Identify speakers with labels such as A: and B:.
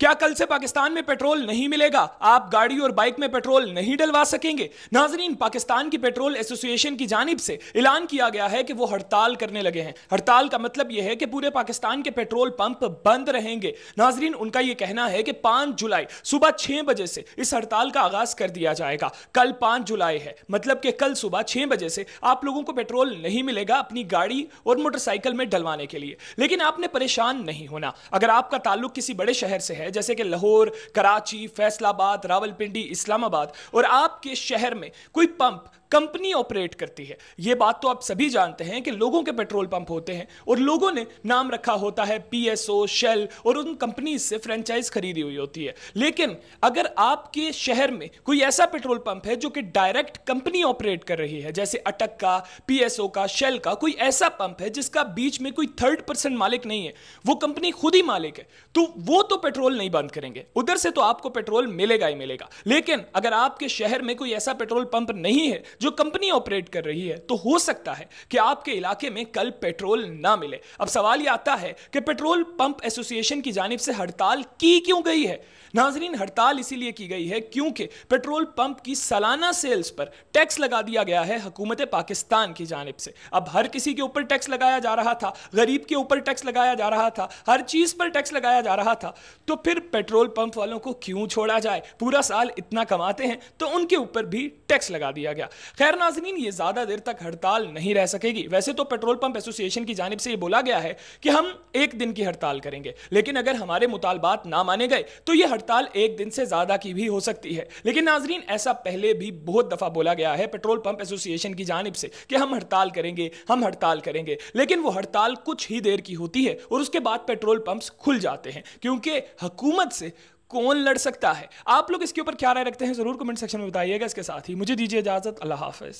A: क्या कल से पाकिस्तान में पेट्रोल नहीं मिलेगा आप गाड़ी और बाइक में पेट्रोल नहीं डलवा सकेंगे नाजरीन पाकिस्तान की पेट्रोल एसोसिएशन की जानब से ऐलान किया गया है कि वो हड़ताल करने लगे हैं हड़ताल का मतलब यह है कि पूरे पाकिस्तान के पेट्रोल पंप बंद रहेंगे नाजरीन उनका यह कहना है कि पांच जुलाई सुबह छह बजे से इस हड़ताल का आगाज कर दिया जाएगा कल पांच जुलाई है मतलब कि कल सुबह छह बजे से आप लोगों को पेट्रोल नहीं मिलेगा अपनी गाड़ी और मोटरसाइकिल में डलवाने के लिए लेकिन आपने परेशान नहीं होना अगर आपका ताल्लुक किसी बड़े शहर से हैं जैसे कि लाहौर कराची फैसलाबाद रावलपिंडी इस्लामाबाद और आपके शहर में कोई पंप कंपनी ऑपरेट करती है ये बात तो आप सभी जानते हैं कि लोगों के पेट्रोल पंप होते हैं और लोगों ने नाम रखा होता है पीएसओ शेल और उन कंपनी से फ्रेंचाइज खरीदी हुई होती है लेकिन अगर आपके शहर में कोई ऐसा पेट्रोल पंप है जो कि डायरेक्ट कंपनी ऑपरेट कर रही है जैसे अटक का पीएसओ का शेल का कोई ऐसा पंप है जिसका बीच में कोई थर्ड पर्सन मालिक नहीं है वो कंपनी खुद ही मालिक है तो वो तो पेट्रोल नहीं बंद करेंगे उधर से तो आपको पेट्रोल मिलेगा ही मिलेगा लेकिन अगर आपके शहर में कोई ऐसा पेट्रोल पंप नहीं है जो कंपनी ऑपरेट कर रही है तो हो सकता है कि आपके इलाके में कल पेट्रोल ना मिले अब सवाल यह आता है कि पेट्रोल पंप एसोसिएशन की जानब से हड़ताल की क्यों गई है नाजरीन हड़ताल इसीलिए की गई है क्योंकि पेट्रोल पंप की सालाना सेल्स पर टैक्स लगा दिया गया है हकूमत पाकिस्तान की जानब से अब हर किसी के ऊपर टैक्स लगाया जा रहा था गरीब के ऊपर टैक्स लगाया जा रहा था हर चीज़ पर टैक्स लगाया जा रहा था तो फिर पेट्रोल पंप वालों को क्यों छोड़ा जाए पूरा साल इतना कमाते हैं तो उनके ऊपर भी टैक्स लगा दिया गया खैर नाजरीन ये ज़्यादा देर तक हड़ताल नहीं रह सकेगी वैसे तो पेट्रोल पंप एसोसिएशन की जानब से ये बोला गया है कि हम एक दिन की हड़ताल करेंगे लेकिन अगर हमारे मुतालबात ना माने गए तो ये हड़ताल एक दिन से ज़्यादा की भी हो सकती है लेकिन नाजरीन ऐसा पहले भी बहुत दफ़ा बोला गया है पेट्रोल पंप एसोसिएशन की जानब से कि हम हड़ताल करेंगे हम हड़ताल करेंगे लेकिन वो हड़ताल कुछ ही देर की होती है और उसके बाद पेट्रोल पंप्स खुल जाते हैं क्योंकि हकूमत से कौन लड़ सकता है आप लोग इसके ऊपर क्या राय रखते हैं जरूर कमेंट सेक्शन में बताइएगा इसके साथ ही मुझे दीजिए इजाजत अल्लाह हाफिज